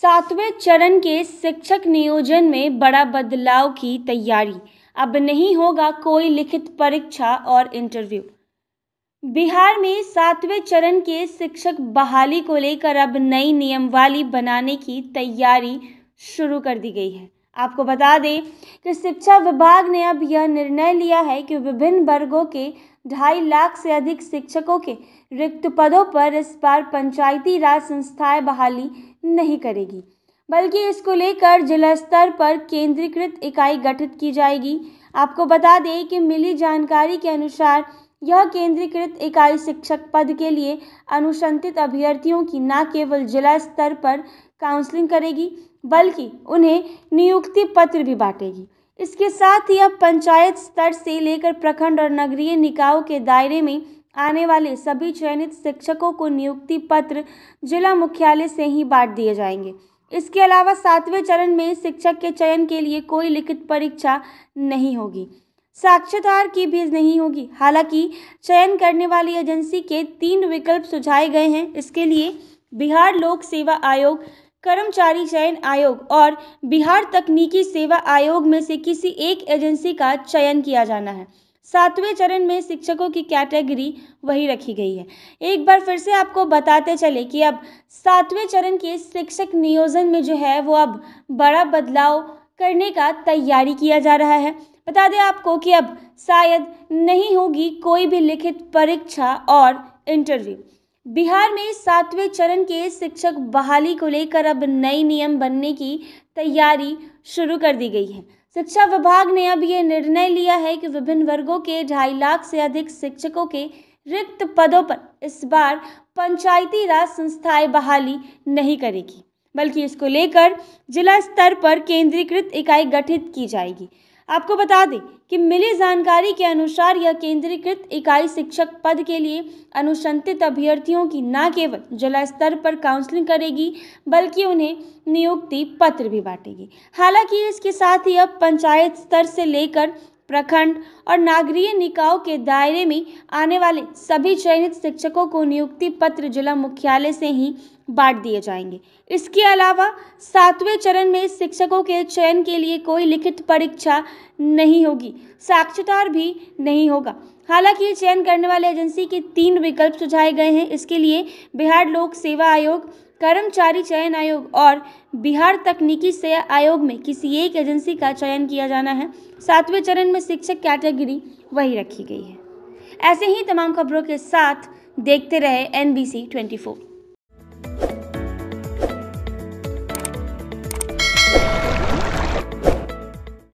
सातवें चरण के शिक्षक नियोजन में बड़ा बदलाव की तैयारी अब नहीं होगा कोई लिखित परीक्षा और इंटरव्यू बिहार में सातवें चरण के शिक्षक बहाली को लेकर अब नई नियमवाली बनाने की तैयारी शुरू कर दी गई है आपको बता दें कि शिक्षा विभाग ने अब यह निर्णय लिया है कि विभिन्न वर्गों के ढाई लाख से अधिक शिक्षकों के रिक्त पदों पर इस बार पंचायती राज संस्थाएं बहाली नहीं करेगी बल्कि इसको लेकर जिला स्तर पर केंद्रीकृत इकाई गठित की जाएगी आपको बता दें कि मिली जानकारी के अनुसार यह केंद्रीकृत इकाई शिक्षक पद के लिए अनुशंसित अभ्यर्थियों की न केवल जिला स्तर पर काउंसलिंग करेगी बल्कि उन्हें नियुक्ति पत्र भी बांटेगी इसके साथ ही अब पंचायत स्तर से लेकर प्रखंड और नगरीय निकायों के दायरे में आने वाले सभी चयनित शिक्षकों को नियुक्ति पत्र जिला मुख्यालय से ही बांट दिए जाएंगे इसके अलावा सातवें चरण में शिक्षक के चयन के लिए कोई लिखित परीक्षा नहीं होगी साक्षात्कार की भी नहीं होगी हालांकि चयन करने वाली एजेंसी के तीन विकल्प सुझाए गए हैं इसके लिए बिहार लोक सेवा आयोग कर्मचारी चयन आयोग और बिहार तकनीकी सेवा आयोग में से किसी एक एजेंसी का चयन किया जाना है सातवें चरण में शिक्षकों की कैटेगरी वही रखी गई है एक बार फिर से आपको बताते चले कि अब सातवें चरण के शिक्षक नियोजन में जो है वो अब बड़ा बदलाव करने का तैयारी किया जा रहा है बता दें आपको कि अब शायद नहीं होगी कोई भी लिखित परीक्षा और इंटरव्यू बिहार में सातवें चरण के शिक्षक बहाली को लेकर अब नए नियम बनने की तैयारी शुरू कर दी गई है शिक्षा विभाग ने अब ये निर्णय लिया है कि विभिन्न वर्गों के ढाई लाख से अधिक शिक्षकों के रिक्त पदों पर इस बार पंचायती राज संस्थाएं बहाली नहीं करेगी बल्कि इसको लेकर जिला स्तर पर केंद्रीकृत इकाई गठित की जाएगी आपको बता दें कि मिली जानकारी के अनुसार यह केंद्रीकृत इकाई शिक्षक पद के लिए अनुशंसित अभ्यर्थियों की न केवल जिला स्तर पर काउंसलिंग करेगी बल्कि उन्हें नियुक्ति पत्र भी बांटेगी हालांकि इसके साथ ही अब पंचायत स्तर से लेकर प्रखंड और नागरीय निकायों के दायरे में आने वाले सभी चयनित शिक्षकों को नियुक्ति पत्र जिला मुख्यालय से ही बांट दिए जाएंगे इसके अलावा सातवें चरण में शिक्षकों के चयन के लिए कोई लिखित परीक्षा नहीं होगी साक्षात्कार भी नहीं होगा हालांकि चयन करने वाले एजेंसी के तीन विकल्प सुझाए गए हैं इसके लिए बिहार लोक सेवा आयोग कर्मचारी चयन आयोग और बिहार तकनीकी सेवा आयोग में किसी एक एजेंसी का चयन किया जाना है सातवें चरण में शिक्षक कैटेगरी वही रखी गई है ऐसे ही तमाम खबरों के साथ देखते रहे N B C twenty four